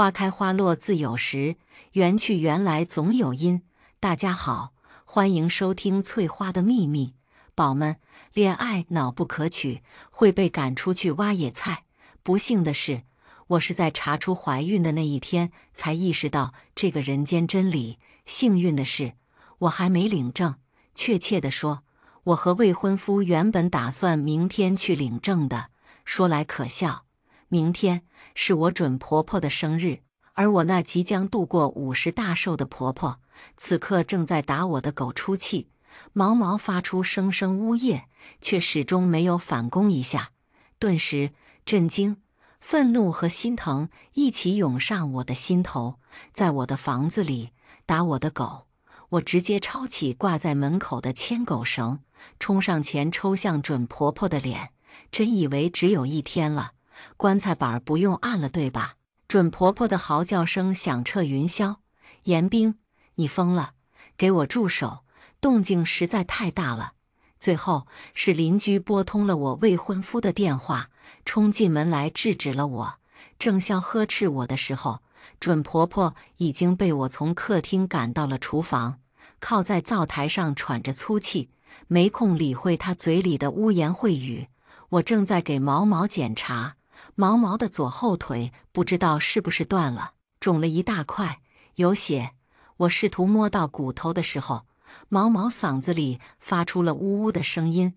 花开花落自有时，缘去缘来总有因。大家好，欢迎收听《翠花的秘密》。宝们，恋爱脑不可取，会被赶出去挖野菜。不幸的是，我是在查出怀孕的那一天才意识到这个人间真理。幸运的是，我还没领证。确切的说，我和未婚夫原本打算明天去领证的。说来可笑。明天是我准婆婆的生日，而我那即将度过五十大寿的婆婆，此刻正在打我的狗出气。毛毛发出声声呜咽，却始终没有反攻一下。顿时，震惊、愤怒和心疼一起涌上我的心头。在我的房子里打我的狗，我直接抄起挂在门口的牵狗绳，冲上前抽向准婆婆的脸。真以为只有一天了。棺材板不用按了，对吧？准婆婆的嚎叫声响彻云霄。严冰，你疯了，给我住手！动静实在太大了。最后是邻居拨通了我未婚夫的电话，冲进门来制止了我。正要呵斥我的时候，准婆婆已经被我从客厅赶到了厨房，靠在灶台上喘着粗气。没空理会她嘴里的污言秽语，我正在给毛毛检查。毛毛的左后腿不知道是不是断了，肿了一大块，有血。我试图摸到骨头的时候，毛毛嗓子里发出了呜呜的声音，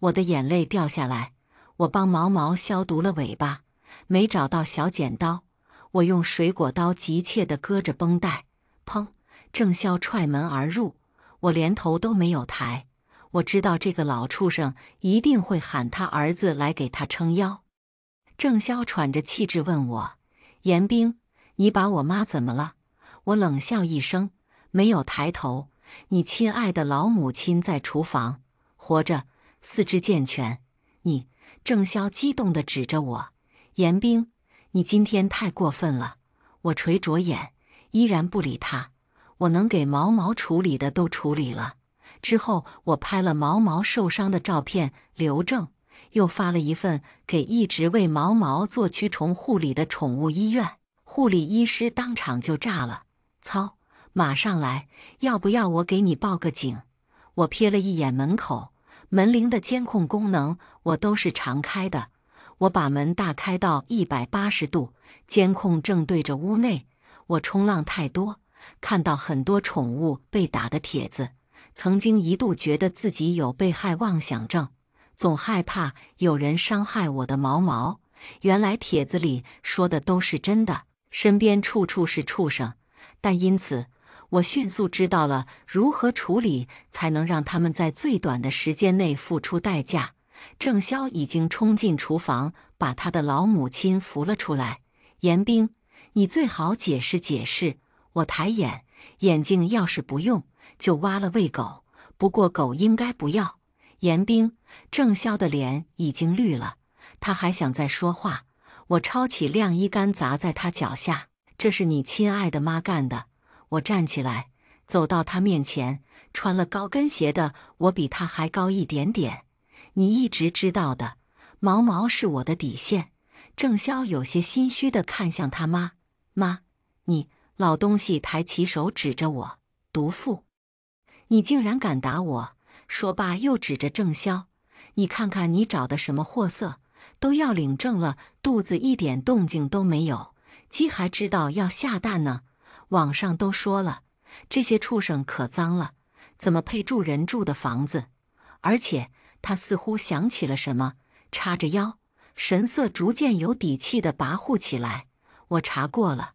我的眼泪掉下来。我帮毛毛消毒了尾巴，没找到小剪刀，我用水果刀急切地割着绷带。砰！郑潇踹门而入，我连头都没有抬。我知道这个老畜生一定会喊他儿子来给他撑腰。郑潇喘着气质问我：“严冰，你把我妈怎么了？”我冷笑一声，没有抬头。你亲爱的老母亲在厨房活着，四肢健全。你，郑潇激动地指着我：“严冰，你今天太过分了！”我垂着眼，依然不理他。我能给毛毛处理的都处理了。之后，我拍了毛毛受伤的照片留证。又发了一份给一直为毛毛做驱虫护理的宠物医院护理医师，当场就炸了！操，马上来！要不要我给你报个警？我瞥了一眼门口，门铃的监控功能我都是常开的。我把门大开到一百八十度，监控正对着屋内。我冲浪太多，看到很多宠物被打的帖子，曾经一度觉得自己有被害妄想症。总害怕有人伤害我的毛毛。原来帖子里说的都是真的，身边处处是畜生。但因此，我迅速知道了如何处理，才能让他们在最短的时间内付出代价。郑潇已经冲进厨房，把他的老母亲扶了出来。严冰，你最好解释解释。我抬眼，眼睛要是不用，就挖了喂狗。不过狗应该不要。严冰，郑潇的脸已经绿了。他还想再说话，我抄起晾衣杆砸在他脚下。这是你亲爱的妈干的。我站起来，走到他面前。穿了高跟鞋的我比他还高一点点。你一直知道的，毛毛是我的底线。郑潇有些心虚的看向他妈。妈，你老东西，抬起手指着我，毒妇，你竟然敢打我！说罢，又指着郑潇：“你看看，你找的什么货色，都要领证了，肚子一点动静都没有，鸡还知道要下蛋呢。网上都说了，这些畜生可脏了，怎么配住人住的房子？而且，他似乎想起了什么，叉着腰，神色逐渐有底气的跋扈起来。我查过了，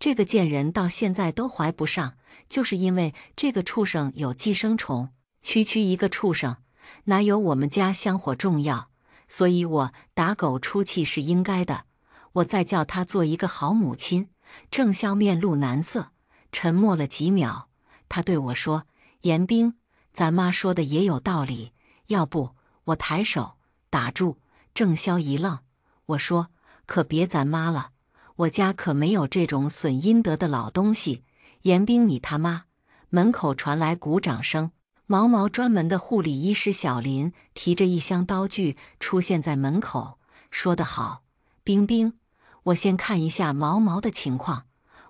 这个贱人到现在都怀不上，就是因为这个畜生有寄生虫。”区区一个畜生，哪有我们家香火重要？所以，我打狗出气是应该的。我再叫他做一个好母亲。郑潇面露难色，沉默了几秒，他对我说：“严冰，咱妈说的也有道理。要不……”我抬手打住。郑潇一愣，我说：“可别咱妈了，我家可没有这种损阴德的老东西。”严冰，你他妈！门口传来鼓掌声。毛毛专门的护理医师小林提着一箱刀具出现在门口，说得好，冰冰，我先看一下毛毛的情况。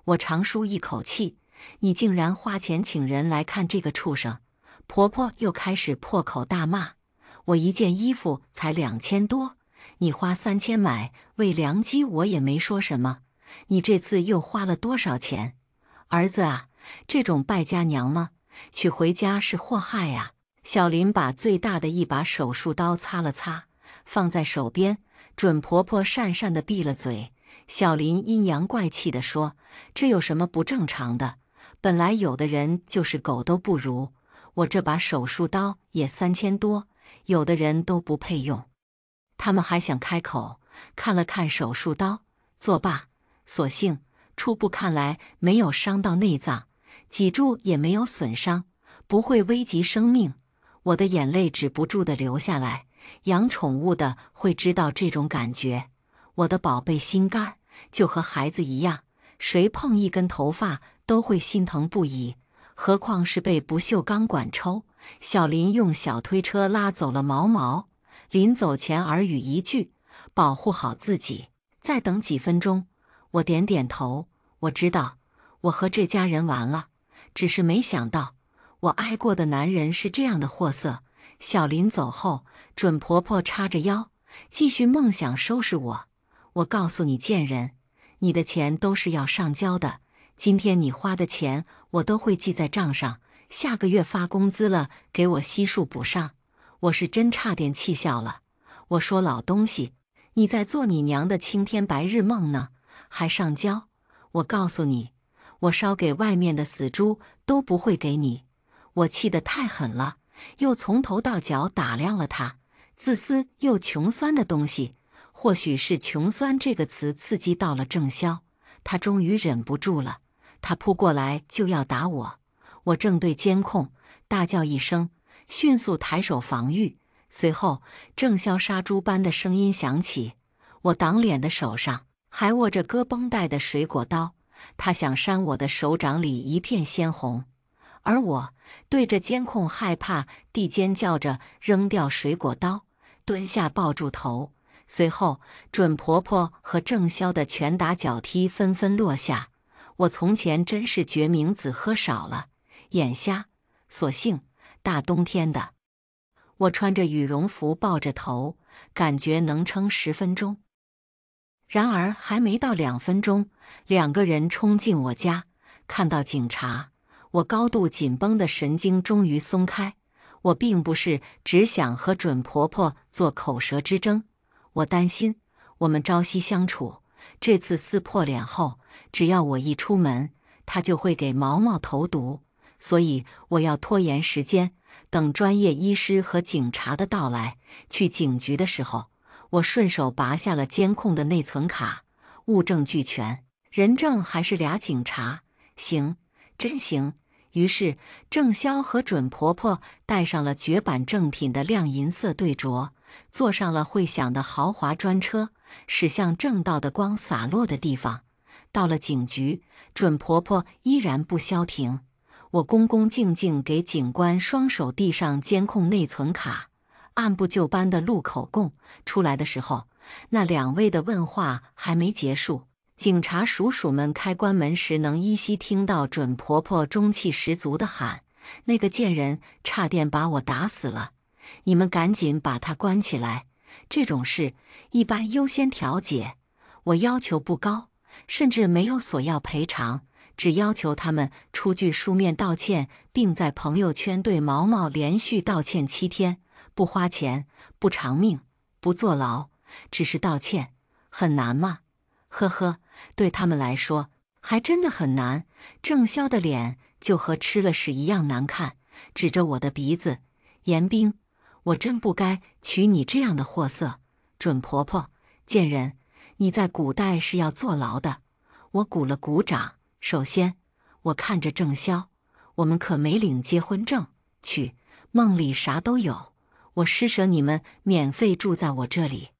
我长舒一口气，你竟然花钱请人来看这个畜生！婆婆又开始破口大骂，我一件衣服才两千多，你花三千买喂良鸡，我也没说什么。你这次又花了多少钱？儿子啊，这种败家娘吗？娶回家是祸害呀！小林把最大的一把手术刀擦了擦，放在手边。准婆婆讪讪的闭了嘴。小林阴阳怪气的说：“这有什么不正常的？本来有的人就是狗都不如，我这把手术刀也三千多，有的人都不配用。”他们还想开口，看了看手术刀，作罢。所幸，初步看来没有伤到内脏。脊柱也没有损伤，不会危及生命。我的眼泪止不住地流下来。养宠物的会知道这种感觉。我的宝贝心肝就和孩子一样，谁碰一根头发都会心疼不已，何况是被不锈钢管抽。小林用小推车拉走了毛毛，临走前耳语一句：“保护好自己。”再等几分钟。我点点头，我知道，我和这家人完了。只是没想到，我爱过的男人是这样的货色。小林走后，准婆婆叉着腰，继续梦想收拾我。我告诉你，贱人，你的钱都是要上交的。今天你花的钱，我都会记在账上。下个月发工资了，给我悉数补上。我是真差点气笑了。我说老东西，你在做你娘的青天白日梦呢？还上交？我告诉你。我烧给外面的死猪都不会给你，我气得太狠了，又从头到脚打量了他，自私又穷酸的东西。或许是“穷酸”这个词刺激到了郑潇，他终于忍不住了，他扑过来就要打我。我正对监控大叫一声，迅速抬手防御。随后，郑潇杀猪般的声音响起，我挡脸的手上还握着割绷带的水果刀。他想扇我的手掌里一片鲜红，而我对着监控害怕地尖叫着，扔掉水果刀，蹲下抱住头。随后，准婆婆和郑潇的拳打脚踢纷纷落下。我从前真是决明子喝少了，眼瞎。所幸大冬天的，我穿着羽绒服抱着头，感觉能撑十分钟。然而，还没到两分钟，两个人冲进我家，看到警察，我高度紧绷的神经终于松开。我并不是只想和准婆婆做口舌之争，我担心我们朝夕相处，这次撕破脸后，只要我一出门，她就会给毛毛投毒，所以我要拖延时间，等专业医师和警察的到来。去警局的时候。我顺手拔下了监控的内存卡，物证俱全，人证还是俩警察，行，真行。于是郑潇和准婆婆带上了绝版正品的亮银色对镯，坐上了会响的豪华专车，驶向正道的光洒落的地方。到了警局，准婆婆依然不消停。我恭恭敬敬给警官双手递上监控内存卡。按部就班的录口供，出来的时候，那两位的问话还没结束。警察叔叔们开关门时，能依稀听到准婆婆中气十足地喊：“那个贱人差点把我打死了！你们赶紧把他关起来！”这种事一般优先调解。我要求不高，甚至没有索要赔偿，只要求他们出具书面道歉，并在朋友圈对毛毛连续道歉七天。不花钱，不偿命，不坐牢，只是道歉，很难吗？呵呵，对他们来说，还真的很难。郑潇的脸就和吃了屎一样难看，指着我的鼻子：“严冰，我真不该娶你这样的货色，准婆婆，贱人，你在古代是要坐牢的。”我鼓了鼓掌。首先，我看着郑潇，我们可没领结婚证，去梦里啥都有。我施舍你们免费住在我这里，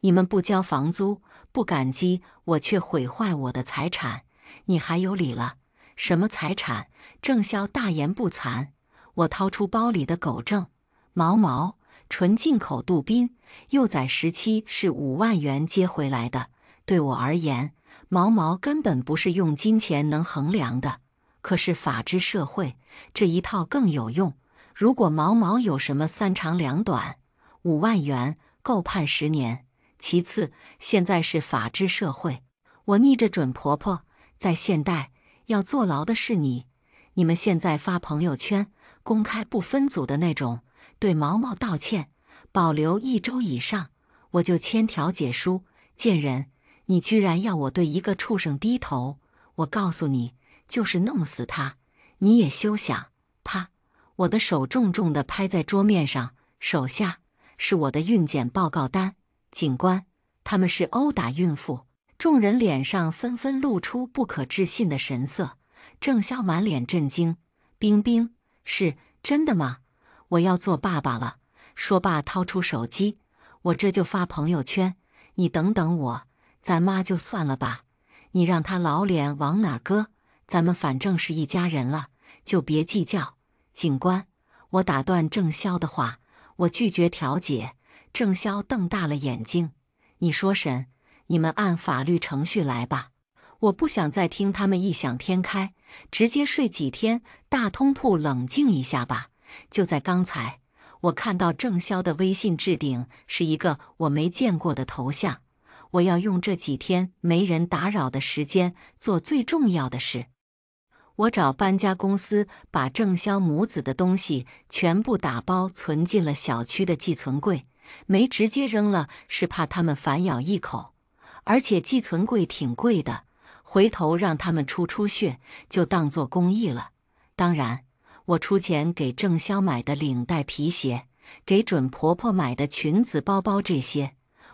你们不交房租，不感激我，却毁坏我的财产，你还有理了？什么财产？郑潇大言不惭。我掏出包里的狗证，毛毛，纯进口杜宾，幼崽时期是五万元接回来的。对我而言，毛毛根本不是用金钱能衡量的。可是法治社会这一套更有用。如果毛毛有什么三长两短，五万元够判十年。其次，现在是法治社会，我逆着准婆婆。在现代，要坐牢的是你。你们现在发朋友圈，公开不分组的那种，对毛毛道歉，保留一周以上，我就签调解书。贱人，你居然要我对一个畜生低头！我告诉你，就是弄死他，你也休想！啪。我的手重重地拍在桌面上，手下是我的孕检报告单。警官，他们是殴打孕妇。众人脸上纷纷露出不可置信的神色。郑潇满脸震惊：“冰冰是真的吗？我要做爸爸了。”说罢，掏出手机，我这就发朋友圈。你等等我，咱妈就算了吧，你让她老脸往哪搁？咱们反正是一家人了，就别计较。警官，我打断郑潇的话，我拒绝调解。郑潇瞪大了眼睛，你说什？你们按法律程序来吧，我不想再听他们异想天开，直接睡几天大通铺冷静一下吧。就在刚才，我看到郑潇的微信置顶是一个我没见过的头像，我要用这几天没人打扰的时间做最重要的事。我找搬家公司把郑潇母子的东西全部打包存进了小区的寄存柜，没直接扔了，是怕他们反咬一口。而且寄存柜挺贵的，回头让他们出出血，就当做公益了。当然，我出钱给郑潇买的领带、皮鞋，给准婆婆买的裙子、包包这些，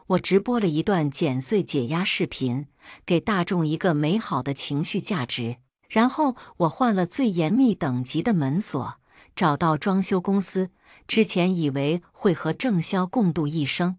我直播了一段剪碎解压视频，给大众一个美好的情绪价值。然后我换了最严密等级的门锁，找到装修公司。之前以为会和郑潇共度一生，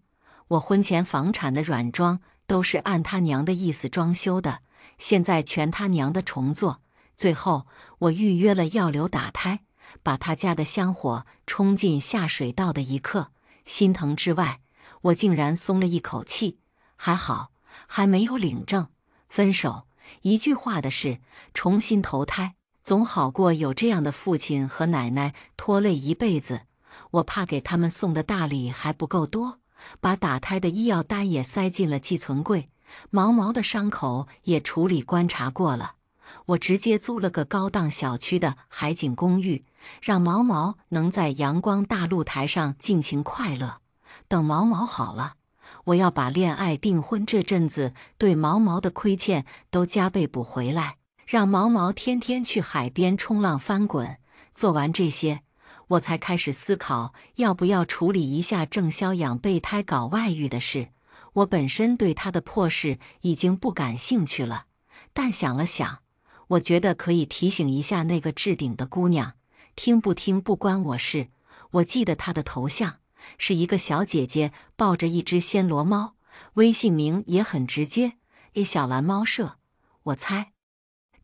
我婚前房产的软装都是按他娘的意思装修的，现在全他娘的重做。最后我预约了药流打胎，把他家的香火冲进下水道的一刻，心疼之外，我竟然松了一口气，还好还没有领证，分手。一句话的事，重新投胎总好过有这样的父亲和奶奶拖累一辈子。我怕给他们送的大礼还不够多，把打胎的医药单也塞进了寄存柜。毛毛的伤口也处理观察过了，我直接租了个高档小区的海景公寓，让毛毛能在阳光大露台上尽情快乐。等毛毛好了。我要把恋爱订婚这阵子对毛毛的亏欠都加倍补回来，让毛毛天天去海边冲浪翻滚。做完这些，我才开始思考要不要处理一下郑潇养备胎搞外遇的事。我本身对他的破事已经不感兴趣了，但想了想，我觉得可以提醒一下那个置顶的姑娘。听不听不关我事，我记得她的头像。是一个小姐姐抱着一只暹罗猫，微信名也很直接一小蓝猫舍。我猜，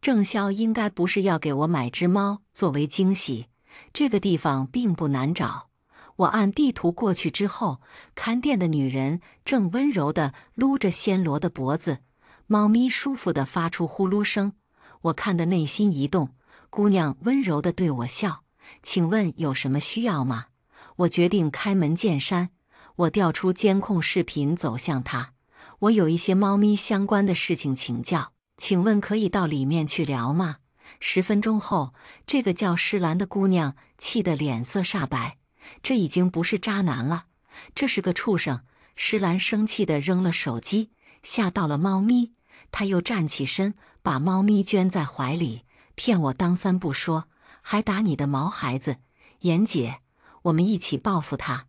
郑潇应该不是要给我买只猫作为惊喜。这个地方并不难找，我按地图过去之后，看店的女人正温柔地撸着暹罗的脖子，猫咪舒服地发出呼噜声。我看得内心一动，姑娘温柔地对我笑：“请问有什么需要吗？”我决定开门见山。我调出监控视频，走向他。我有一些猫咪相关的事情请教，请问可以到里面去聊吗？十分钟后，这个叫施兰的姑娘气得脸色煞白。这已经不是渣男了，这是个畜生！施兰生气地扔了手机，吓到了猫咪。他又站起身，把猫咪圈在怀里，骗我当三不说，还打你的毛孩子，严姐。我们一起报复他。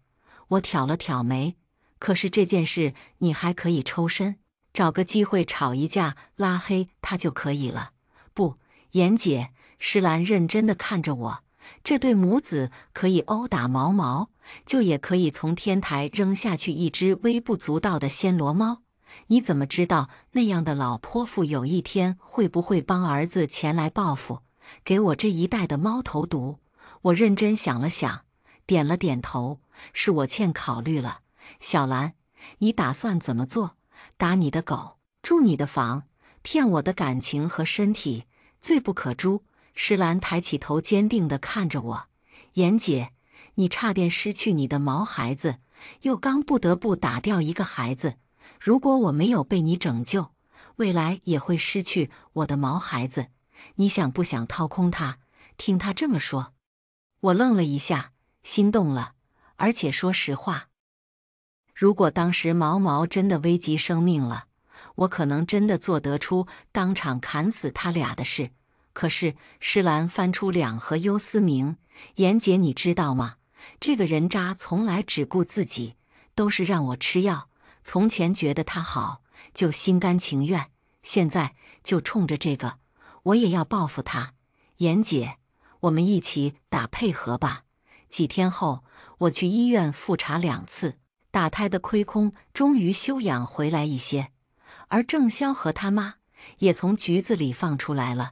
我挑了挑眉，可是这件事你还可以抽身，找个机会吵一架，拉黑他就可以了。不，严姐，石兰认真的看着我。这对母子可以殴打毛毛，就也可以从天台扔下去一只微不足道的暹罗猫。你怎么知道那样的老泼妇有一天会不会帮儿子前来报复，给我这一代的猫投毒？我认真想了想。点了点头，是我欠考虑了。小兰，你打算怎么做？打你的狗，住你的房，骗我的感情和身体，罪不可诛。石兰抬起头，坚定地看着我：“严姐，你差点失去你的毛孩子，又刚不得不打掉一个孩子。如果我没有被你拯救，未来也会失去我的毛孩子。你想不想掏空他？”听他这么说，我愣了一下。心动了，而且说实话，如果当时毛毛真的危及生命了，我可能真的做得出当场砍死他俩的事。可是施兰翻出两盒优思明，严姐你知道吗？这个人渣从来只顾自己，都是让我吃药。从前觉得他好，就心甘情愿；现在就冲着这个，我也要报复他。严姐，我们一起打配合吧。几天后，我去医院复查两次，打胎的亏空终于休养回来一些。而郑潇和他妈也从局子里放出来了，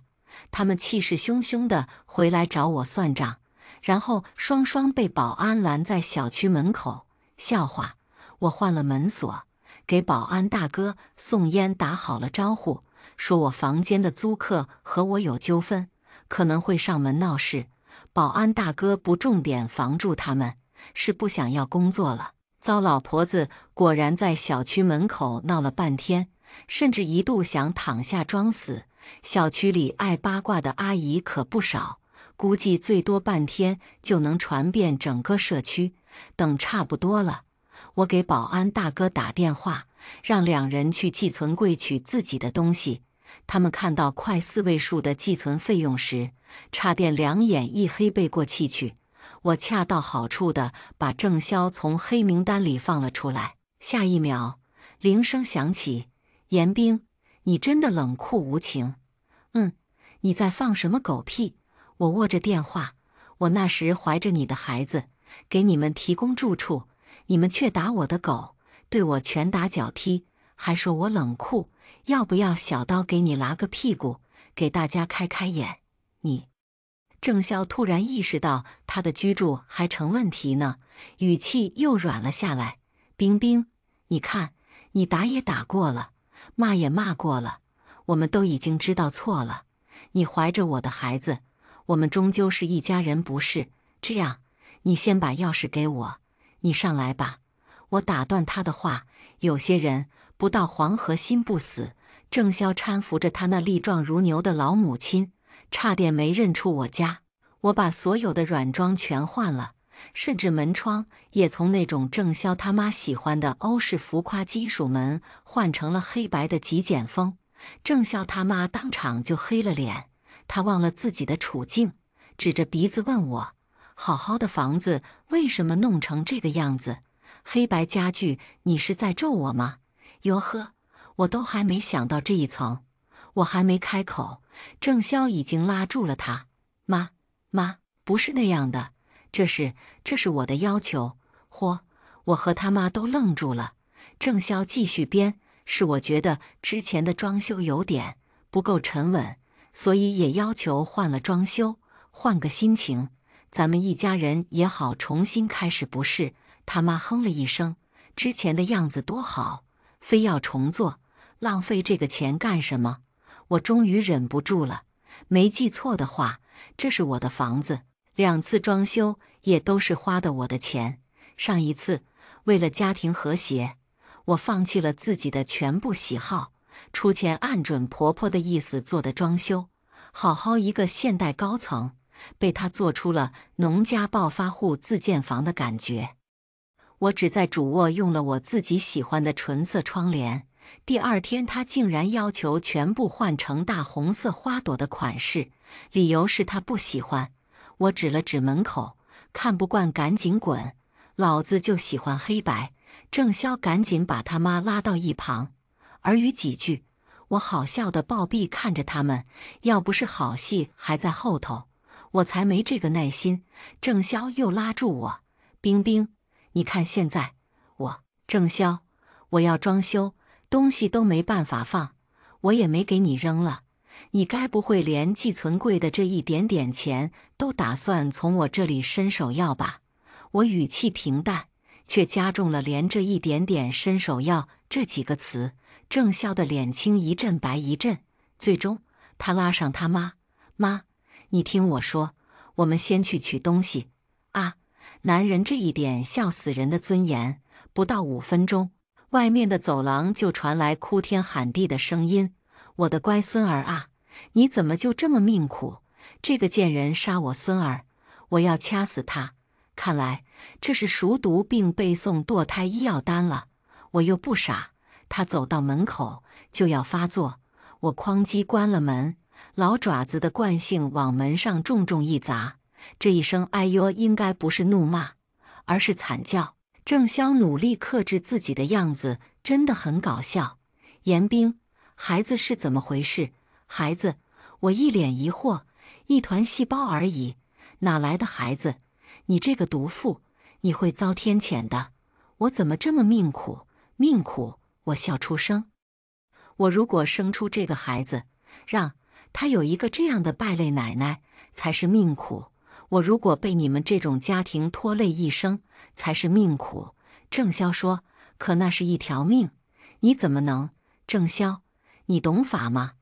他们气势汹汹地回来找我算账，然后双双被保安拦在小区门口。笑话，我换了门锁，给保安大哥送烟打好了招呼，说我房间的租客和我有纠纷，可能会上门闹事。保安大哥不重点防住他们，是不想要工作了。糟，老婆子果然在小区门口闹了半天，甚至一度想躺下装死。小区里爱八卦的阿姨可不少，估计最多半天就能传遍整个社区。等差不多了，我给保安大哥打电话，让两人去寄存柜取自己的东西。他们看到快四位数的寄存费用时，差点两眼一黑，背过气去。我恰到好处地把郑潇从黑名单里放了出来。下一秒，铃声响起。严冰，你真的冷酷无情？嗯，你在放什么狗屁？我握着电话，我那时怀着你的孩子，给你们提供住处，你们却打我的狗，对我拳打脚踢，还说我冷酷。要不要小刀给你拉个屁股，给大家开开眼？你，郑笑突然意识到他的居住还成问题呢，语气又软了下来。冰冰，你看，你打也打过了，骂也骂过了，我们都已经知道错了。你怀着我的孩子，我们终究是一家人，不是？这样，你先把钥匙给我，你上来吧。我打断他的话，有些人。不到黄河心不死，郑潇搀扶着他那力壮如牛的老母亲，差点没认出我家。我把所有的软装全换了，甚至门窗也从那种郑潇他妈喜欢的欧式浮夸金属门换成了黑白的极简风。郑潇他妈当场就黑了脸，他忘了自己的处境，指着鼻子问我：“好好的房子为什么弄成这个样子？黑白家具，你是在咒我吗？”哟呵，我都还没想到这一层，我还没开口，郑潇已经拉住了他。妈，妈不是那样的，这是这是我的要求。嚯，我和他妈都愣住了。郑潇继续编，是我觉得之前的装修有点不够沉稳，所以也要求换了装修，换个心情，咱们一家人也好重新开始，不是？他妈哼了一声，之前的样子多好。非要重做，浪费这个钱干什么？我终于忍不住了。没记错的话，这是我的房子，两次装修也都是花的我的钱。上一次为了家庭和谐，我放弃了自己的全部喜好，出钱按准婆婆的意思做的装修。好好一个现代高层，被她做出了农家暴发户自建房的感觉。我只在主卧用了我自己喜欢的纯色窗帘。第二天，他竟然要求全部换成大红色花朵的款式，理由是他不喜欢。我指了指门口，看不惯赶紧滚，老子就喜欢黑白。郑潇赶紧把他妈拉到一旁，耳语几句。我好笑的暴毙看着他们，要不是好戏还在后头，我才没这个耐心。郑潇又拉住我，冰冰。你看现在，我郑潇，我要装修，东西都没办法放，我也没给你扔了。你该不会连寄存柜的这一点点钱都打算从我这里伸手要吧？我语气平淡，却加重了“连这一点点伸手要”这几个词。郑潇的脸青一阵白一阵，最终他拉上他妈：“妈，你听我说，我们先去取东西啊。”男人这一点笑死人的尊严，不到五分钟，外面的走廊就传来哭天喊地的声音。我的乖孙儿啊，你怎么就这么命苦？这个贱人杀我孙儿，我要掐死他！看来这是熟读并背诵堕胎医药单了。我又不傻，他走到门口就要发作，我哐叽关了门，老爪子的惯性往门上重重一砸。这一声“哎呦”应该不是怒骂，而是惨叫。郑潇努力克制自己的样子真的很搞笑。严冰，孩子是怎么回事？孩子，我一脸疑惑。一团细胞而已，哪来的孩子？你这个毒妇，你会遭天谴的！我怎么这么命苦？命苦！我笑出声。我如果生出这个孩子，让他有一个这样的败类奶奶，才是命苦。我如果被你们这种家庭拖累一生，才是命苦。郑潇说：“可那是一条命，你怎么能？”郑潇，你懂法吗？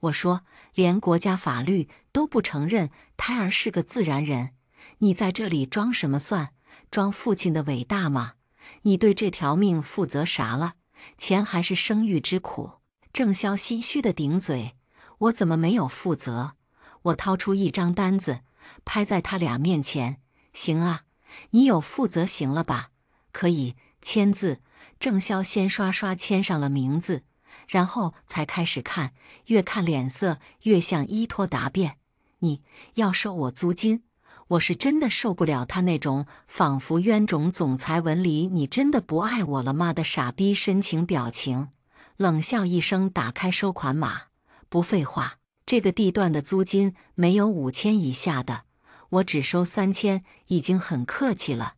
我说：“连国家法律都不承认胎儿是个自然人，你在这里装什么蒜？装父亲的伟大吗？你对这条命负责啥了？钱还是生育之苦。”郑潇心虚的顶嘴：“我怎么没有负责？”我掏出一张单子。拍在他俩面前，行啊，你有负责行了吧？可以签字。郑潇先刷刷签上了名字，然后才开始看，越看脸色越像依托答辩。你要收我租金？我是真的受不了他那种仿佛冤种总裁文里你真的不爱我了吗的傻逼深情表情。冷笑一声，打开收款码，不废话。这个地段的租金没有五千以下的，我只收三千，已经很客气了。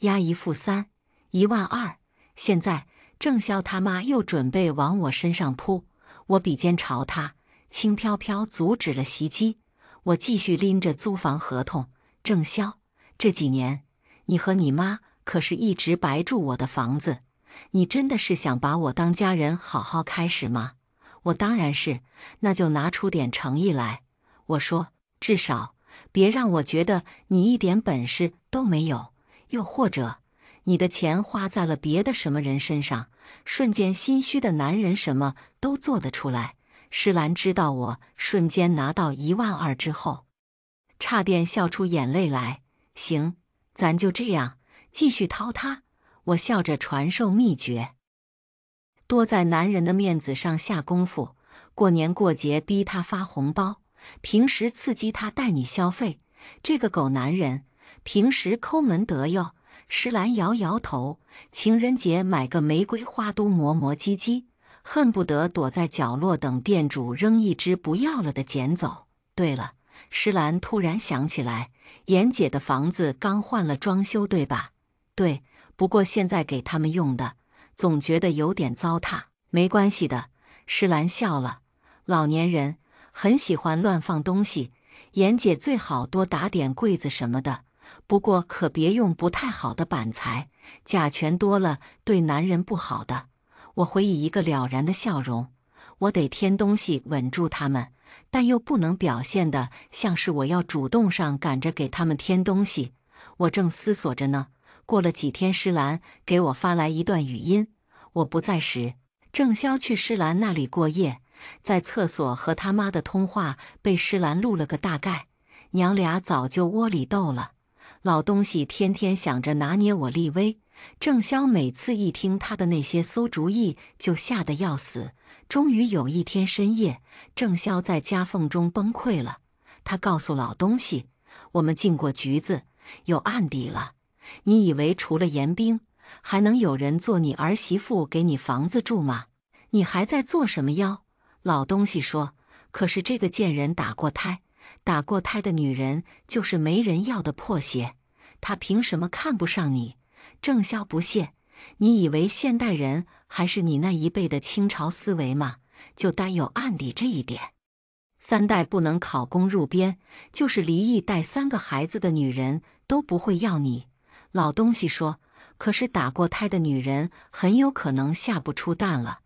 押一付三，一万二。现在郑潇他妈又准备往我身上扑，我笔尖朝他，轻飘飘阻止了袭击。我继续拎着租房合同。郑潇，这几年你和你妈可是一直白住我的房子，你真的是想把我当家人，好好开始吗？我当然是，那就拿出点诚意来。我说，至少别让我觉得你一点本事都没有，又或者你的钱花在了别的什么人身上。瞬间心虚的男人什么都做得出来。施兰知道我瞬间拿到一万二之后，差点笑出眼泪来。行，咱就这样继续掏他。我笑着传授秘诀。多在男人的面子上下功夫，过年过节逼他发红包，平时刺激他带你消费。这个狗男人平时抠门得哟。石兰摇摇头，情人节买个玫瑰花都磨磨唧唧，恨不得躲在角落等店主扔一只不要了的捡走。对了，石兰突然想起来，严姐的房子刚换了装修，对吧？对，不过现在给他们用的。总觉得有点糟蹋，没关系的。石兰笑了，老年人很喜欢乱放东西，妍姐最好多打点柜子什么的。不过可别用不太好的板材，甲醛多了对男人不好的。我回忆一个了然的笑容，我得添东西稳住他们，但又不能表现的像是我要主动上赶着给他们添东西。我正思索着呢。过了几天，施兰给我发来一段语音。我不在时，郑潇去施兰那里过夜，在厕所和他妈的通话被施兰录了个大概。娘俩早就窝里斗了，老东西天天想着拿捏我立威。郑潇每次一听他的那些馊主意，就吓得要死。终于有一天深夜，郑潇在夹缝中崩溃了。他告诉老东西：“我们进过局子，有案底了。”你以为除了严冰，还能有人做你儿媳妇给你房子住吗？你还在做什么妖？老东西说，可是这个贱人打过胎，打过胎的女人就是没人要的破鞋，她凭什么看不上你？郑潇不屑，你以为现代人还是你那一辈的清朝思维吗？就单有案底这一点，三代不能考公入编，就是离异带三个孩子的女人都不会要你。老东西说：“可是打过胎的女人很有可能下不出蛋了。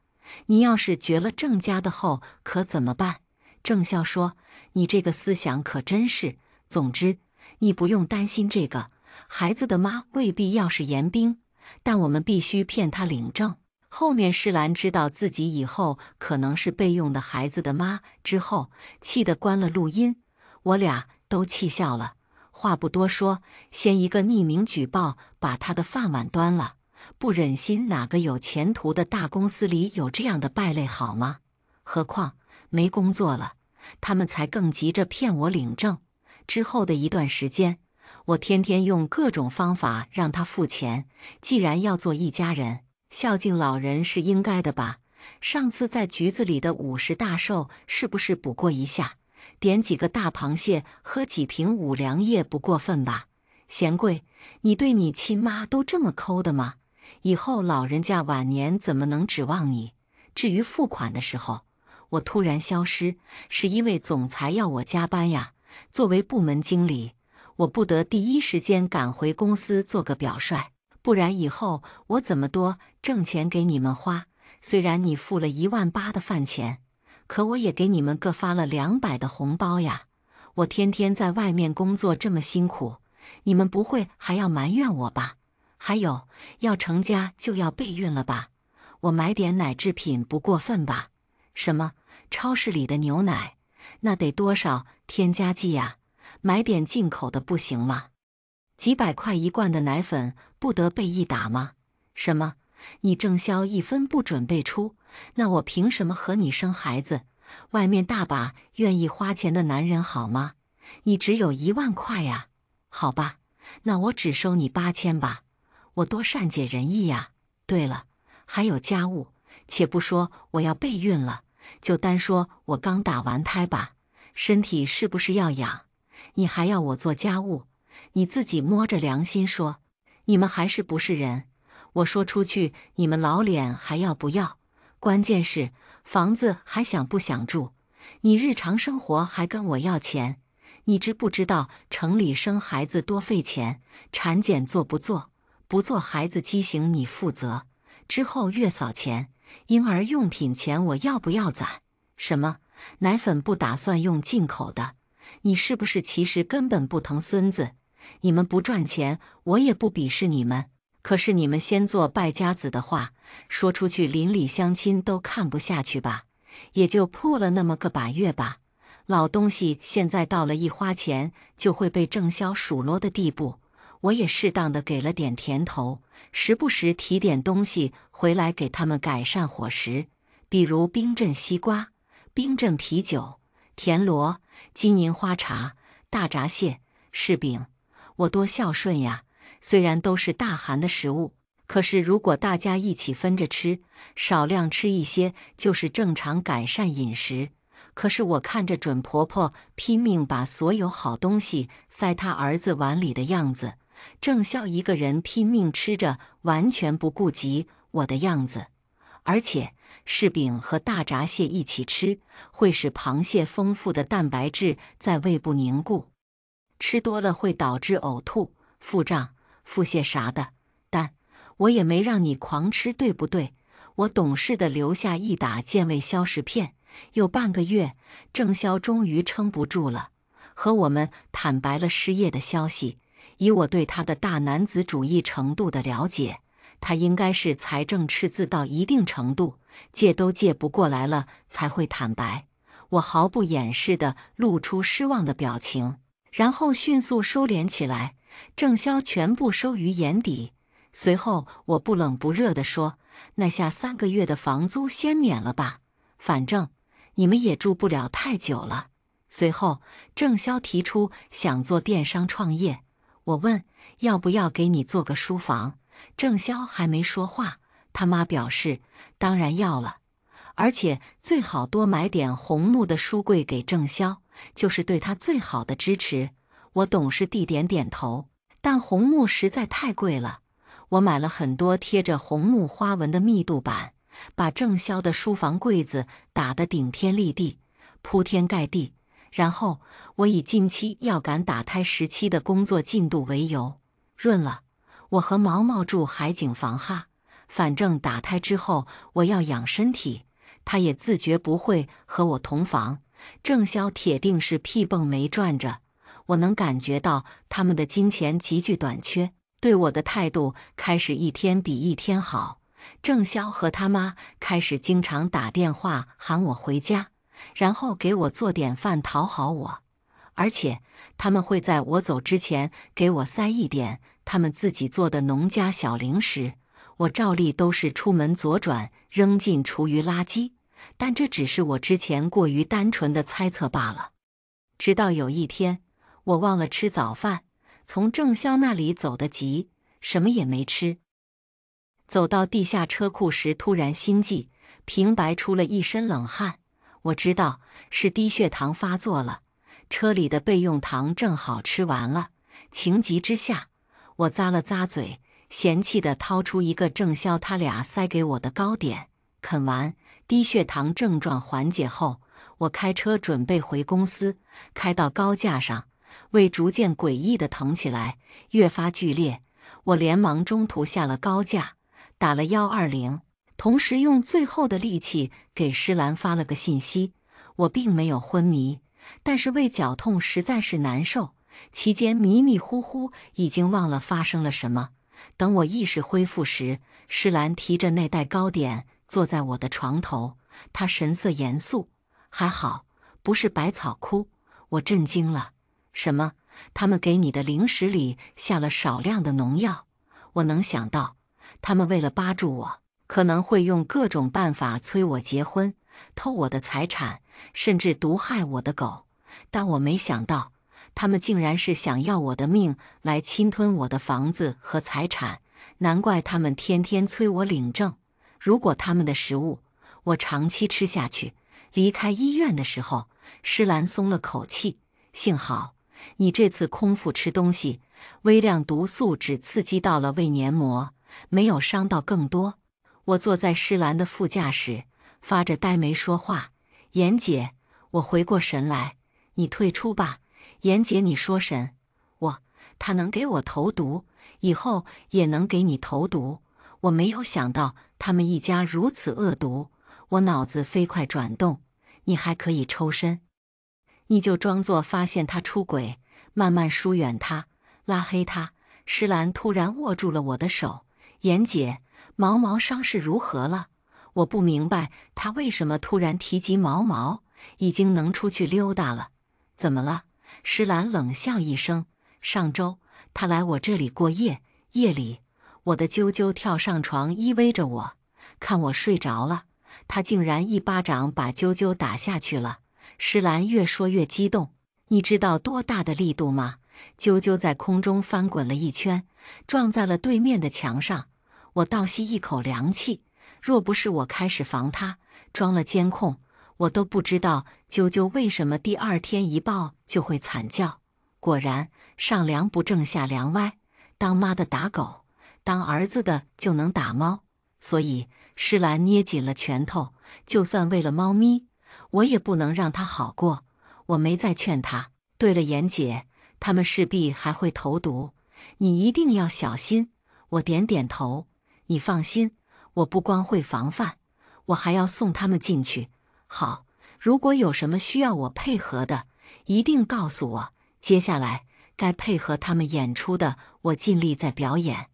你要是绝了郑家的后，可怎么办？”郑孝说：“你这个思想可真是……总之，你不用担心这个孩子的妈未必要是严冰，但我们必须骗她领证。”后面施兰知道自己以后可能是备用的孩子的妈之后，气得关了录音，我俩都气笑了。话不多说，先一个匿名举报把他的饭碗端了。不忍心，哪个有前途的大公司里有这样的败类，好吗？何况没工作了，他们才更急着骗我领证。之后的一段时间，我天天用各种方法让他付钱。既然要做一家人，孝敬老人是应该的吧？上次在局子里的五十大寿，是不是补过一下？点几个大螃蟹，喝几瓶五粮液，不过分吧？嫌贵？你对你亲妈都这么抠的吗？以后老人家晚年怎么能指望你？至于付款的时候，我突然消失，是因为总裁要我加班呀。作为部门经理，我不得第一时间赶回公司做个表率，不然以后我怎么多挣钱给你们花？虽然你付了一万八的饭钱。可我也给你们各发了两百的红包呀！我天天在外面工作这么辛苦，你们不会还要埋怨我吧？还有，要成家就要备孕了吧？我买点奶制品不过分吧？什么超市里的牛奶，那得多少添加剂呀？买点进口的不行吗？几百块一罐的奶粉不得备一打吗？什么？你郑潇一分不准备出，那我凭什么和你生孩子？外面大把愿意花钱的男人，好吗？你只有一万块呀，好吧，那我只收你八千吧，我多善解人意呀。对了，还有家务，且不说我要备孕了，就单说我刚打完胎吧，身体是不是要养？你还要我做家务，你自己摸着良心说，你们还是不是人？我说出去，你们老脸还要不要？关键是房子还想不想住？你日常生活还跟我要钱？你知不知道城里生孩子多费钱？产检做不做？不做孩子畸形你负责。之后月嫂钱、婴儿用品钱我要不要攒？什么奶粉不打算用进口的？你是不是其实根本不疼孙子？你们不赚钱，我也不鄙视你们。可是你们先做败家子的话，说出去邻里乡亲都看不下去吧？也就破了那么个把月吧。老东西现在到了一花钱就会被郑潇数落的地步，我也适当的给了点甜头，时不时提点东西回来给他们改善伙食，比如冰镇西瓜、冰镇啤酒、田螺、金银花茶、大闸蟹、柿饼，我多孝顺呀。虽然都是大寒的食物，可是如果大家一起分着吃，少量吃一些就是正常改善饮食。可是我看着准婆婆拼命把所有好东西塞她儿子碗里的样子，正笑一个人拼命吃着，完全不顾及我的样子。而且柿饼和大闸蟹一起吃，会使螃蟹丰富的蛋白质在胃部凝固，吃多了会导致呕吐、腹胀。腹泻啥的，但我也没让你狂吃，对不对？我懂事的留下一打健胃消食片，有半个月，郑潇终于撑不住了，和我们坦白了失业的消息。以我对他的大男子主义程度的了解，他应该是财政赤字到一定程度，借都借不过来了，才会坦白。我毫不掩饰的露出失望的表情，然后迅速收敛起来。郑潇全部收于眼底。随后，我不冷不热地说：“那下三个月的房租先免了吧，反正你们也住不了太久了。”随后，郑潇提出想做电商创业。我问：“要不要给你做个书房？”郑潇还没说话，他妈表示：“当然要了，而且最好多买点红木的书柜给郑潇，就是对他最好的支持。”我懂事地点点头，但红木实在太贵了。我买了很多贴着红木花纹的密度板，把郑潇的书房柜子打得顶天立地、铺天盖地。然后我以近期要赶打胎时期的工作进度为由，润了。我和毛毛住海景房哈，反正打胎之后我要养身体，他也自觉不会和我同房。郑潇铁定是屁蹦没转着。我能感觉到他们的金钱急剧短缺，对我的态度开始一天比一天好。郑潇和他妈开始经常打电话喊我回家，然后给我做点饭讨好我，而且他们会在我走之前给我塞一点他们自己做的农家小零食。我照例都是出门左转扔进厨余垃圾，但这只是我之前过于单纯的猜测罢了。直到有一天。我忘了吃早饭，从郑潇那里走得急，什么也没吃。走到地下车库时，突然心悸，平白出了一身冷汗。我知道是低血糖发作了，车里的备用糖正好吃完了。情急之下，我咂了咂嘴，嫌弃的掏出一个郑潇他俩塞给我的糕点，啃完，低血糖症状缓解后，我开车准备回公司，开到高架上。胃逐渐诡异的疼起来，越发剧烈。我连忙中途下了高架，打了幺二零，同时用最后的力气给施兰发了个信息。我并没有昏迷，但是胃绞痛实在是难受。期间迷迷糊糊，已经忘了发生了什么。等我意识恢复时，施兰提着那袋糕点坐在我的床头，他神色严肃。还好不是百草枯，我震惊了。什么？他们给你的零食里下了少量的农药。我能想到，他们为了扒住我，可能会用各种办法催我结婚、偷我的财产，甚至毒害我的狗。但我没想到，他们竟然是想要我的命来侵吞我的房子和财产。难怪他们天天催我领证。如果他们的食物我长期吃下去，离开医院的时候，施兰松了口气，幸好。你这次空腹吃东西，微量毒素只刺激到了胃黏膜，没有伤到更多。我坐在施兰的副驾驶，发着呆没说话。严姐，我回过神来，你退出吧。严姐，你说神，我他能给我投毒，以后也能给你投毒。我没有想到他们一家如此恶毒。我脑子飞快转动，你还可以抽身。你就装作发现他出轨，慢慢疏远他，拉黑他。施兰突然握住了我的手，严姐，毛毛伤势如何了？我不明白他为什么突然提及毛毛已经能出去溜达了。怎么了？施兰冷笑一声，上周他来我这里过夜，夜里我的啾啾跳上床依偎着我，看我睡着了，他竟然一巴掌把啾啾打下去了。施兰越说越激动，你知道多大的力度吗？啾啾在空中翻滚了一圈，撞在了对面的墙上。我倒吸一口凉气，若不是我开始防他，装了监控，我都不知道啾啾为什么第二天一抱就会惨叫。果然，上梁不正下梁歪，当妈的打狗，当儿子的就能打猫。所以，施兰捏紧了拳头，就算为了猫咪。我也不能让他好过，我没再劝他。对了，严姐，他们势必还会投毒，你一定要小心。我点点头，你放心，我不光会防范，我还要送他们进去。好，如果有什么需要我配合的，一定告诉我。接下来该配合他们演出的，我尽力在表演。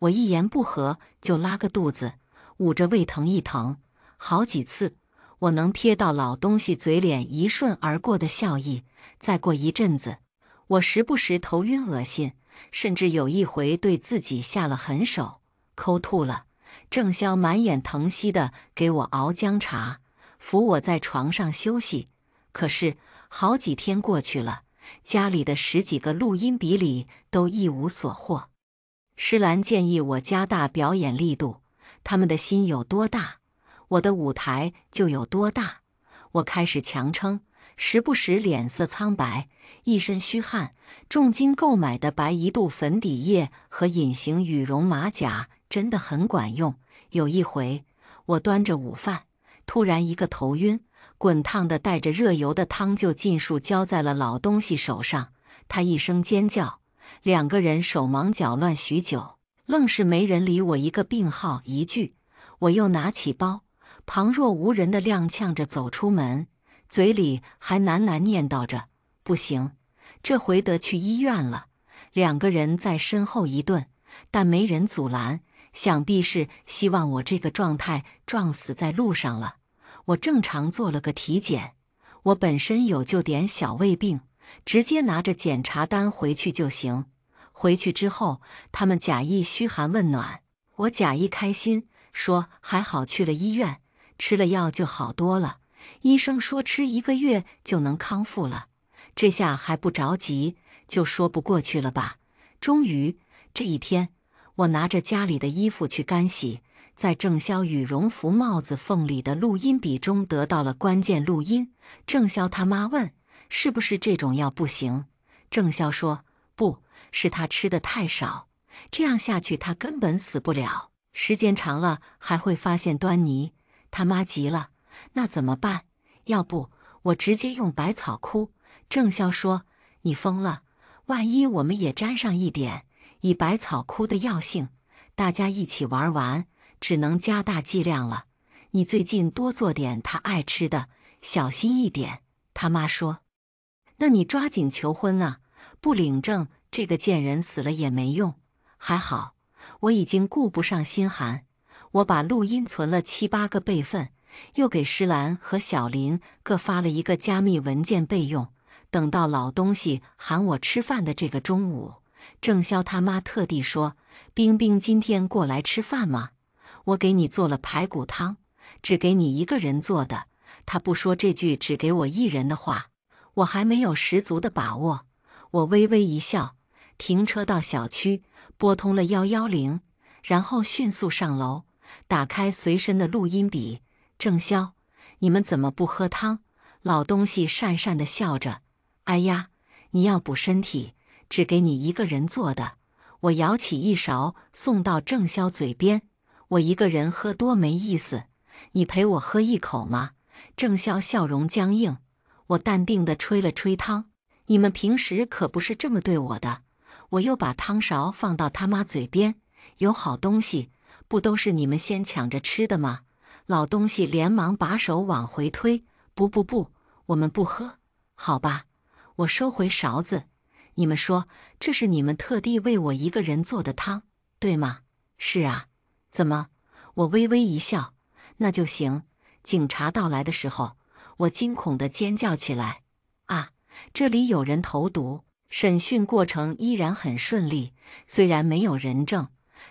我一言不合就拉个肚子，捂着胃疼一疼，好几次。我能瞥到老东西嘴脸一瞬而过的笑意。再过一阵子，我时不时头晕恶心，甚至有一回对自己下了狠手，抠吐了。郑潇满眼疼惜地给我熬姜茶，扶我在床上休息。可是好几天过去了，家里的十几个录音笔里都一无所获。诗兰建议我加大表演力度，他们的心有多大？我的舞台就有多大？我开始强撑，时不时脸色苍白，一身虚汗。重金购买的白一度粉底液和隐形羽绒马甲真的很管用。有一回，我端着午饭，突然一个头晕，滚烫的带着热油的汤就尽数浇在了老东西手上，他一声尖叫，两个人手忙脚乱，许久，愣是没人理我一个病号一句。我又拿起包。旁若无人地踉跄着走出门，嘴里还喃喃念叨着：“不行，这回得去医院了。”两个人在身后一顿，但没人阻拦，想必是希望我这个状态撞死在路上了。我正常做了个体检，我本身有就点小胃病，直接拿着检查单回去就行。回去之后，他们假意嘘寒问暖，我假意开心，说：“还好去了医院。”吃了药就好多了，医生说吃一个月就能康复了。这下还不着急，就说不过去了吧？终于这一天，我拿着家里的衣服去干洗，在郑潇羽绒服帽子缝里的录音笔中得到了关键录音。郑潇他妈问：“是不是这种药不行？”郑潇说：“不是，他吃的太少，这样下去他根本死不了，时间长了还会发现端倪。”他妈急了，那怎么办？要不我直接用百草枯？郑潇说：“你疯了！万一我们也沾上一点，以百草枯的药性，大家一起玩完，只能加大剂量了。”你最近多做点他爱吃的，小心一点。他妈说：“那你抓紧求婚啊！不领证，这个贱人死了也没用。还好，我已经顾不上心寒。”我把录音存了七八个备份，又给施兰和小林各发了一个加密文件备用。等到老东西喊我吃饭的这个中午，郑潇他妈特地说：“冰冰今天过来吃饭吗？我给你做了排骨汤，只给你一个人做的。”他不说这句只给我一人的话，我还没有十足的把握。我微微一笑，停车到小区，拨通了幺幺零，然后迅速上楼。打开随身的录音笔，郑潇，你们怎么不喝汤？老东西讪讪地笑着。哎呀，你要补身体，只给你一个人做的。我舀起一勺送到郑潇嘴边。我一个人喝多没意思，你陪我喝一口吗？郑潇笑容僵硬。我淡定地吹了吹汤。你们平时可不是这么对我的。我又把汤勺放到他妈嘴边，有好东西。不都是你们先抢着吃的吗？老东西连忙把手往回推。不不不，我们不喝，好吧？我收回勺子。你们说，这是你们特地为我一个人做的汤，对吗？是啊。怎么？我微微一笑。那就行。警察到来的时候，我惊恐地尖叫起来。啊！这里有人投毒。审讯过程依然很顺利，虽然没有人证。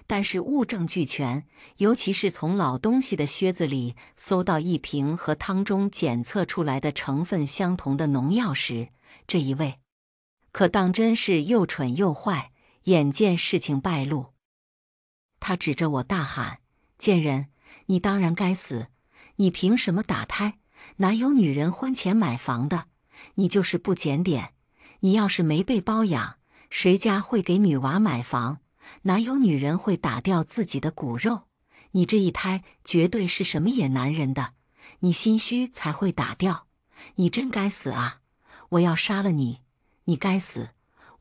但是物证俱全，尤其是从老东西的靴子里搜到一瓶和汤中检测出来的成分相同的农药时，这一位可当真是又蠢又坏。眼见事情败露，他指着我大喊：“贱人，你当然该死！你凭什么打胎？哪有女人婚前买房的？你就是不检点。你要是没被包养，谁家会给女娃买房？”哪有女人会打掉自己的骨肉？你这一胎绝对是什么野男人的，你心虚才会打掉。你真该死啊！我要杀了你！你该死！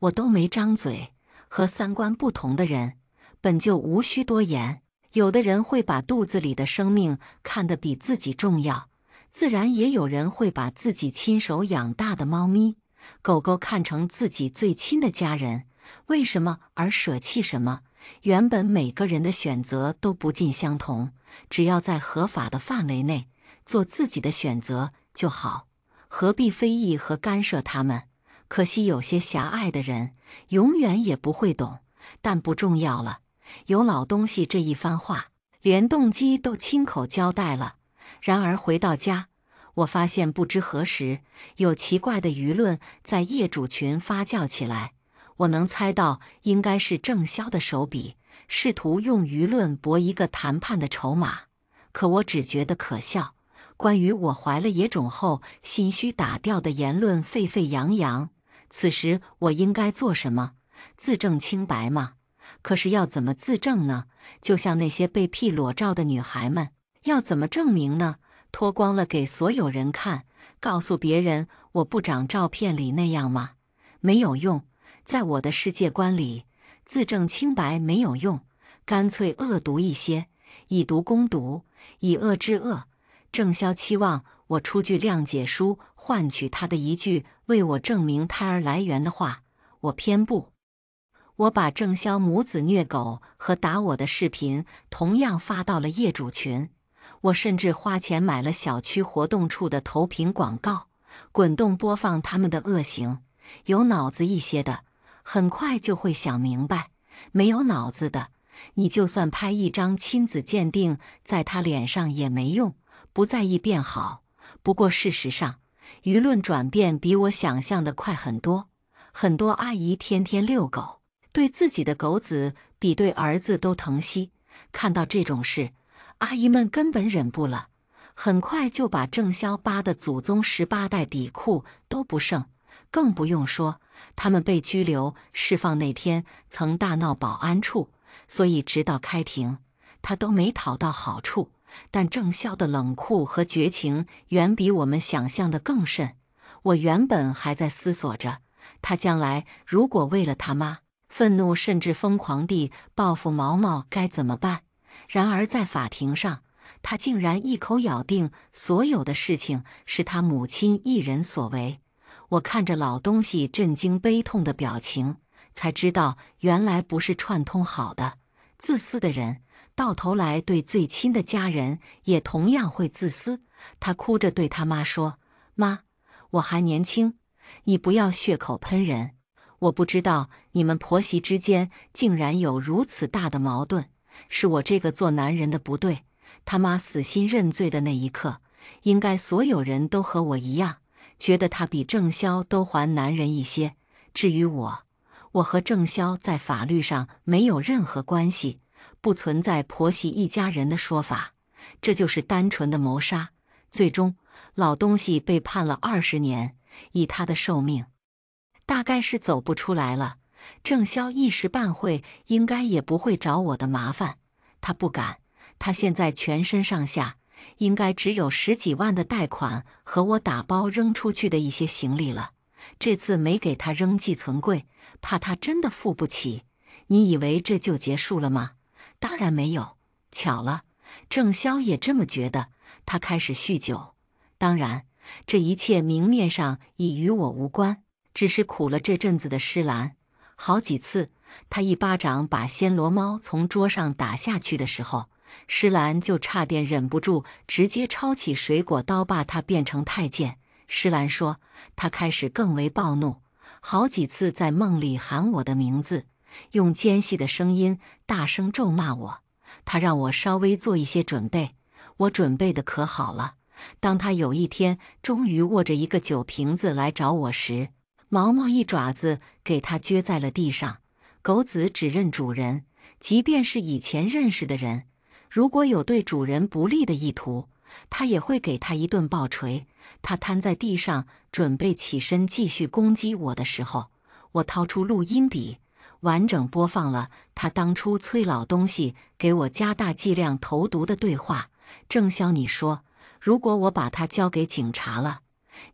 我都没张嘴。和三观不同的人，本就无需多言。有的人会把肚子里的生命看得比自己重要，自然也有人会把自己亲手养大的猫咪、狗狗看成自己最亲的家人。为什么而舍弃什么？原本每个人的选择都不尽相同，只要在合法的范围内做自己的选择就好，何必非议和干涉他们？可惜有些狭隘的人永远也不会懂。但不重要了。有老东西这一番话，连动机都亲口交代了。然而回到家，我发现不知何时有奇怪的舆论在业主群发酵起来。我能猜到，应该是郑潇的手笔，试图用舆论博一个谈判的筹码。可我只觉得可笑。关于我怀了野种后心虚打掉的言论，沸沸扬扬。此时我应该做什么？自证清白吗？可是要怎么自证呢？就像那些被 P 裸照的女孩们，要怎么证明呢？脱光了给所有人看，告诉别人我不长照片里那样吗？没有用。在我的世界观里，自证清白没有用，干脆恶毒一些，以毒攻毒，以恶制恶。郑潇期望我出具谅解书，换取他的一句为我证明胎儿来源的话，我偏不。我把郑潇母子虐狗和打我的视频同样发到了业主群，我甚至花钱买了小区活动处的投屏广告，滚动播放他们的恶行。有脑子一些的，很快就会想明白；没有脑子的，你就算拍一张亲子鉴定在他脸上也没用。不在意便好。不过事实上，舆论转变比我想象的快很多。很多阿姨天天遛狗，对自己的狗子比对儿子都疼惜。看到这种事，阿姨们根本忍不了，很快就把郑潇扒的祖宗十八代底裤都不剩。更不用说，他们被拘留释放那天曾大闹保安处，所以直到开庭，他都没讨到好处。但郑潇的冷酷和绝情远比我们想象的更甚。我原本还在思索着，他将来如果为了他妈愤怒甚至疯狂地报复毛毛该怎么办。然而在法庭上，他竟然一口咬定所有的事情是他母亲一人所为。我看着老东西震惊悲痛的表情，才知道原来不是串通好的。自私的人，到头来对最亲的家人也同样会自私。他哭着对他妈说：“妈，我还年轻，你不要血口喷人。我不知道你们婆媳之间竟然有如此大的矛盾，是我这个做男人的不对。”他妈死心认罪的那一刻，应该所有人都和我一样。觉得他比郑潇都还男人一些。至于我，我和郑潇在法律上没有任何关系，不存在婆媳一家人的说法。这就是单纯的谋杀。最终，老东西被判了二十年，以他的寿命，大概是走不出来了。郑潇一时半会应该也不会找我的麻烦，他不敢。他现在全身上下。应该只有十几万的贷款和我打包扔出去的一些行李了。这次没给他扔寄存柜，怕他真的付不起。你以为这就结束了吗？当然没有。巧了，郑潇也这么觉得。他开始酗酒。当然，这一切明面上已与我无关，只是苦了这阵子的施兰。好几次，他一巴掌把暹罗猫从桌上打下去的时候。施兰就差点忍不住，直接抄起水果刀，把他变成太监。施兰说：“他开始更为暴怒，好几次在梦里喊我的名字，用尖细的声音大声咒骂我。他让我稍微做一些准备，我准备的可好了。当他有一天终于握着一个酒瓶子来找我时，毛毛一爪子给他撅在了地上。狗子只认主人，即便是以前认识的人。”如果有对主人不利的意图，他也会给他一顿暴锤。他瘫在地上，准备起身继续攻击我的时候，我掏出录音笔，完整播放了他当初催老东西给我加大剂量投毒的对话。郑潇，你说，如果我把他交给警察了，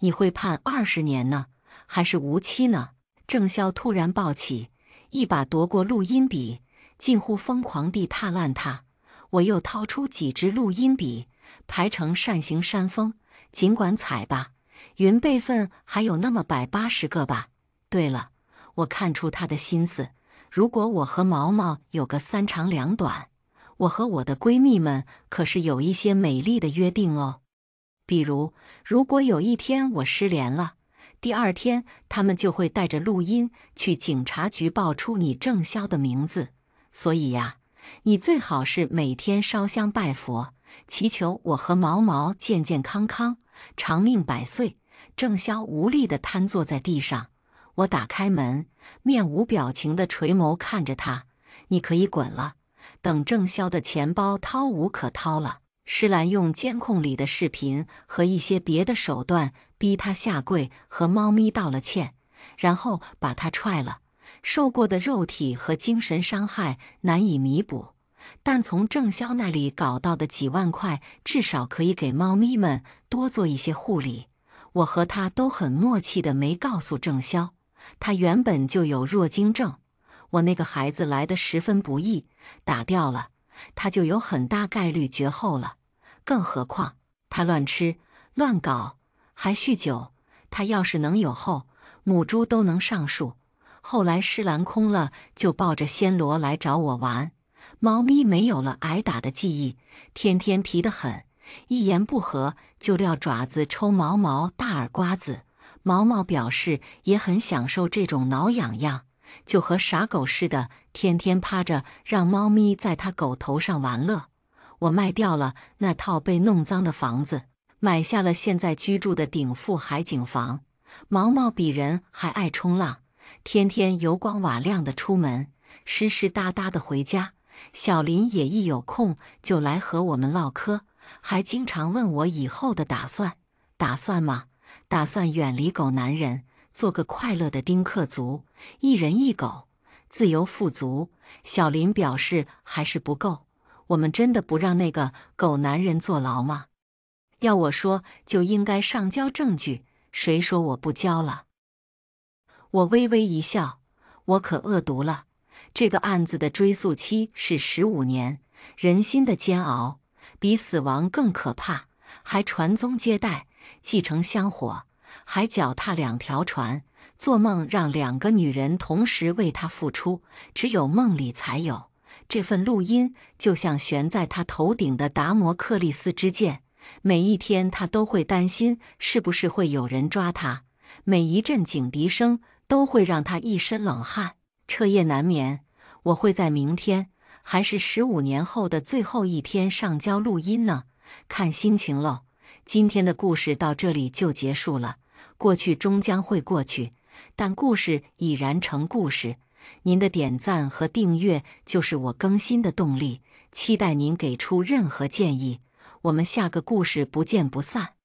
你会判二十年呢，还是无期呢？郑潇突然暴起，一把夺过录音笔，近乎疯狂地踏烂它。我又掏出几支录音笔，排成扇形山峰。尽管踩吧，云备份还有那么百八十个吧。对了，我看出他的心思。如果我和毛毛有个三长两短，我和我的闺蜜们可是有一些美丽的约定哦。比如，如果有一天我失联了，第二天他们就会带着录音去警察局报出你郑潇的名字。所以呀。你最好是每天烧香拜佛，祈求我和毛毛健健康康、长命百岁。郑潇无力地瘫坐在地上，我打开门，面无表情地垂眸看着他。你可以滚了，等郑潇的钱包掏无可掏了，施兰用监控里的视频和一些别的手段逼他下跪，和猫咪道了歉，然后把他踹了。受过的肉体和精神伤害难以弥补，但从郑潇那里搞到的几万块，至少可以给猫咪们多做一些护理。我和他都很默契的没告诉郑潇，他原本就有弱精症。我那个孩子来的十分不易，打掉了，他就有很大概率绝后了。更何况他乱吃、乱搞，还酗酒。他要是能有后，母猪都能上树。后来诗兰空了，就抱着暹罗来找我玩。猫咪没有了挨打的记忆，天天皮得很，一言不合就撂爪子抽毛毛大耳瓜子。毛毛表示也很享受这种挠痒痒，就和傻狗似的，天天趴着让猫咪在它狗头上玩乐。我卖掉了那套被弄脏的房子，买下了现在居住的顶富海景房。毛毛比人还爱冲浪。天天油光瓦亮的出门，湿湿哒哒的回家。小林也一有空就来和我们唠嗑，还经常问我以后的打算。打算吗？打算远离狗男人，做个快乐的丁克族，一人一狗，自由富足。小林表示还是不够。我们真的不让那个狗男人坐牢吗？要我说就应该上交证据。谁说我不交了？我微微一笑，我可恶毒了。这个案子的追诉期是十五年，人心的煎熬比死亡更可怕，还传宗接代、继承香火，还脚踏两条船，做梦让两个女人同时为他付出，只有梦里才有。这份录音就像悬在他头顶的达摩克利斯之剑，每一天他都会担心是不是会有人抓他，每一阵警笛声。都会让他一身冷汗，彻夜难眠。我会在明天，还是十五年后的最后一天上交录音呢？看心情喽。今天的故事到这里就结束了。过去终将会过去，但故事已然成故事。您的点赞和订阅就是我更新的动力。期待您给出任何建议。我们下个故事不见不散。